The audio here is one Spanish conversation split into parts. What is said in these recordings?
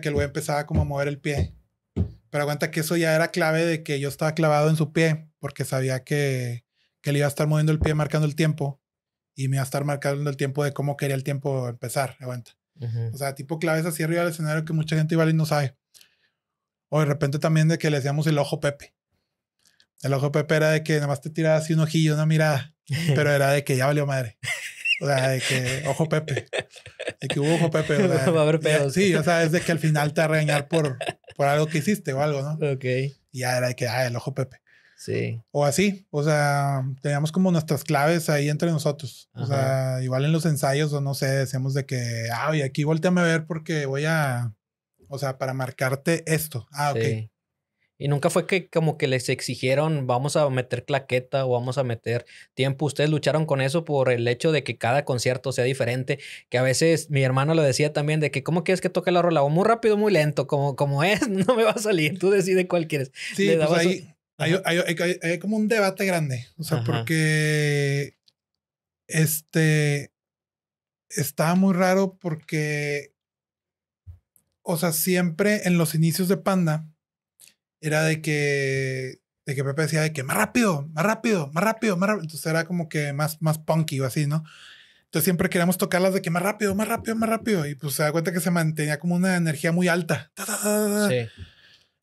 que el empezaba como a mover el pie. Pero aguanta que eso ya era clave de que yo estaba clavado en su pie, porque sabía que, que le iba a estar moviendo el pie, marcando el tiempo, y me iba a estar marcando el tiempo de cómo quería el tiempo empezar, aguanta. O sea, tipo claves así arriba del escenario que mucha gente igual y no sabe. O de repente también de que le decíamos el ojo Pepe. El ojo Pepe era de que nada más te tiraba así un ojillo, una mirada, pero era de que ya valió madre. O sea, de que ojo Pepe. que hubo Pepe, va a haber pedos. Ya, sí, o sea, es de que al final te va a regañar por, por algo que hiciste o algo, ¿no? Ok. Y ya era que, ah, el ojo Pepe. Sí. O así, o sea, teníamos como nuestras claves ahí entre nosotros. O sea, igual en los ensayos o no sé, decíamos de que, ah, y aquí volteame a ver porque voy a, o sea, para marcarte esto. Ah, ok. Y nunca fue que como que les exigieron, vamos a meter claqueta o vamos a meter tiempo. Ustedes lucharon con eso por el hecho de que cada concierto sea diferente, que a veces mi hermano lo decía también de que cómo quieres que toque la rola o muy rápido, muy lento, como, como es, no me va a salir, tú decides cuál quieres. Sí, pues, hay, como un debate grande, o sea, porque este estaba muy raro porque, o sea, siempre en los inicios de Panda, era de que, de que Pepe decía de que más rápido, más rápido, más rápido, más rápido. Entonces era como que más, más punky o así, ¿no? Entonces siempre queríamos tocarlas de que más rápido, más rápido, más rápido. Y pues se da cuenta que se mantenía como una energía muy alta.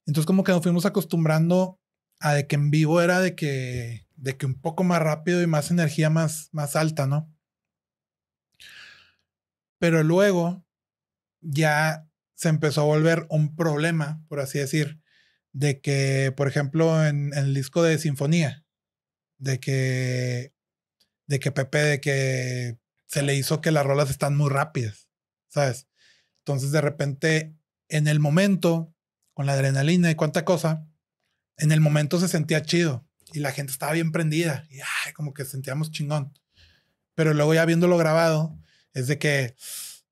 Entonces como que nos fuimos acostumbrando a de que en vivo era de que, de que un poco más rápido y más energía más, más alta, ¿no? Pero luego ya se empezó a volver un problema, por así decir, de que, por ejemplo, en, el disco de Sinfonía, de que, de que Pepe, de que se le hizo que las rolas están muy rápidas, ¿sabes? Entonces, de repente, en el momento, con la adrenalina y cuánta cosa, en el momento se sentía chido y la gente estaba bien prendida y ay, como que sentíamos chingón. Pero luego ya viéndolo grabado, es de que,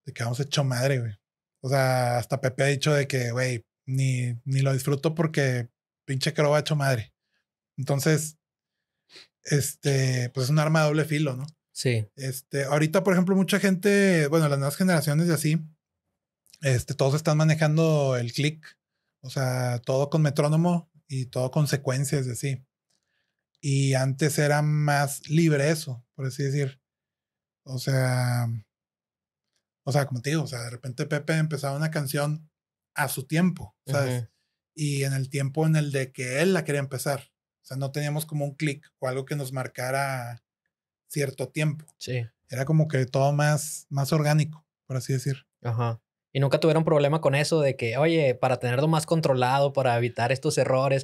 de que vamos hecho madre, güey. O sea, hasta Pepe ha dicho de que, güey, ni, lo disfruto porque pinche ha hecho madre. Entonces, este, pues es un arma de doble filo, ¿no? Sí. Este, ahorita, por ejemplo, mucha gente, bueno, las nuevas generaciones y así, este, todos están manejando el click, o sea, todo con metrónomo y todo con secuencias de así. Y antes era más libre eso, por así decir. O sea, o sea, como te digo, o sea, de repente Pepe empezaba una canción a su tiempo, ¿sabes? Y en el tiempo en el de que él la quería empezar. O sea, no teníamos como un clic o algo que nos marcara cierto tiempo. Sí. Era como que todo más, más orgánico, por así decir. Ajá. Y nunca tuvieron problema con eso de que, oye, para tenerlo más controlado, para evitar estos errores,